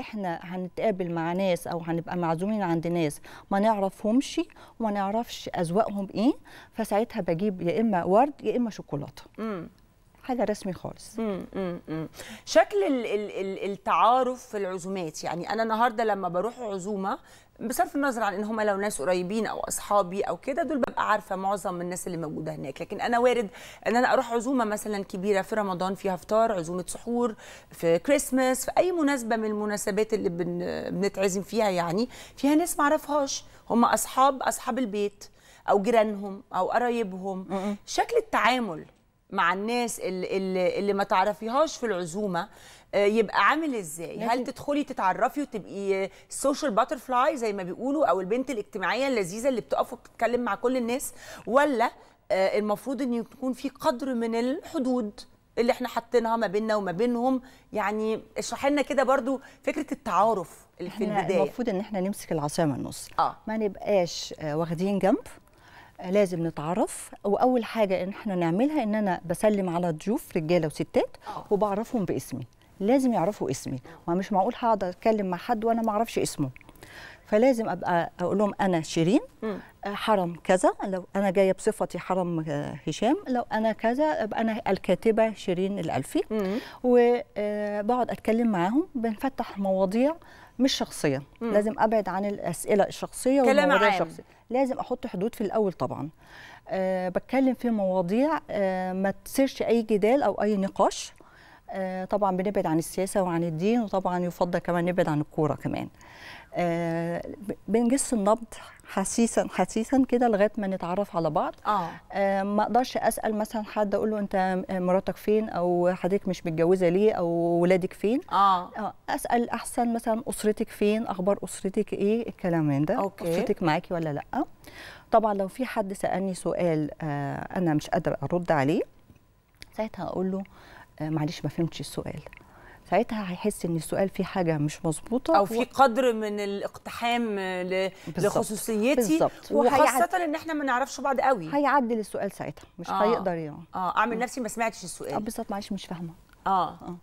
احنا هنتقابل مع ناس او هنبقى معزومين عند ناس ما نعرفهمش وما نعرفش اذواقهم ايه فساعتها بجيب يا اما ورد يا اما شوكولاته حاجه رسمي خالص مم مم. شكل ال ال التعارف في العزومات يعني انا النهارده لما بروح عزومه بصرف النظر عن ان هم لو ناس قريبين او اصحابي او كده دول ببقى عارفه معظم الناس اللي موجوده هناك لكن انا وارد ان انا اروح عزومه مثلا كبيره في رمضان فيها فطار عزومه سحور في كريسماس في اي مناسبه من المناسبات اللي بن... بنتعزم فيها يعني فيها ناس ما اعرفهاش هم اصحاب اصحاب البيت او جيرانهم او قرايبهم شكل التعامل مع الناس اللي, اللي ما تعرفيهاش في العزومه آه، يبقى عامل ازاي هل تدخلي تتعرفي وتبقي السوشيال باترفلاي زي ما بيقولوا او البنت الاجتماعيه اللذيذه اللي بتقف وبتتكلم مع كل الناس ولا آه، المفروض ان يكون في قدر من الحدود اللي احنا حاطينها ما بيننا وما بينهم يعني اشرح لنا كده برضو فكره التعارف اللي في البدايه المفروض ان احنا نمسك العصايه من النص آه. ما نبقاش آه، واخدين جنب لازم نتعرف واول حاجه ان احنا نعملها ان انا بسلم على ضيوف رجاله وستات آه. وبعرفهم باسمي لازم يعرفوا اسمي ومش معقول هقعد اتكلم مع حد وانا ما اعرفش اسمه فلازم ابقى اقول لهم انا شيرين آه، حرم كذا لو انا جايه بصفتي حرم آه، هشام لو انا كذا ابقى انا الكاتبه شيرين الالفي و بقعد اتكلم معاهم بنفتح مواضيع مش شخصيه مم. لازم ابعد عن الاسئله الشخصيه كلام عام. الشخصيه لازم احط حدود في الاول طبعا أه بتكلم في مواضيع أه ما تثيرش اي جدال او اي نقاش آه، طبعا بنبعد عن السياسه وعن الدين وطبعا يفضل كمان نبعد عن الكوره كمان آه، بنجس النبض حسيسا حسيسا كده لغايه ما نتعرف على بعض آه. آه. ما اقدرش اسال مثلا حد اقول له انت مراتك فين او حضرتك مش متجوزه ليه او ولادك فين آه. اسال احسن مثلا اسرتك فين اخبار اسرتك ايه الكلام من ده أوكي. اسرتك معاكي ولا لا طبعا لو في حد سالني سؤال انا مش قادره ارد عليه ساعتها اقول له آه، معلش ما فهمتش السؤال ساعتها هيحس ان السؤال فيه حاجه مش مظبوطه او في قدر من الاقتحام ل... بالزبط. لخصوصيتي بالظبط وخاصه ان احنا ما نعرفش بعض قوي هيعدل السؤال ساعتها مش آه. هيقدر يعني اه اعمل آه. نفسي ما سمعتش السؤال آه بالظبط معلش مش فاهمه آه. اه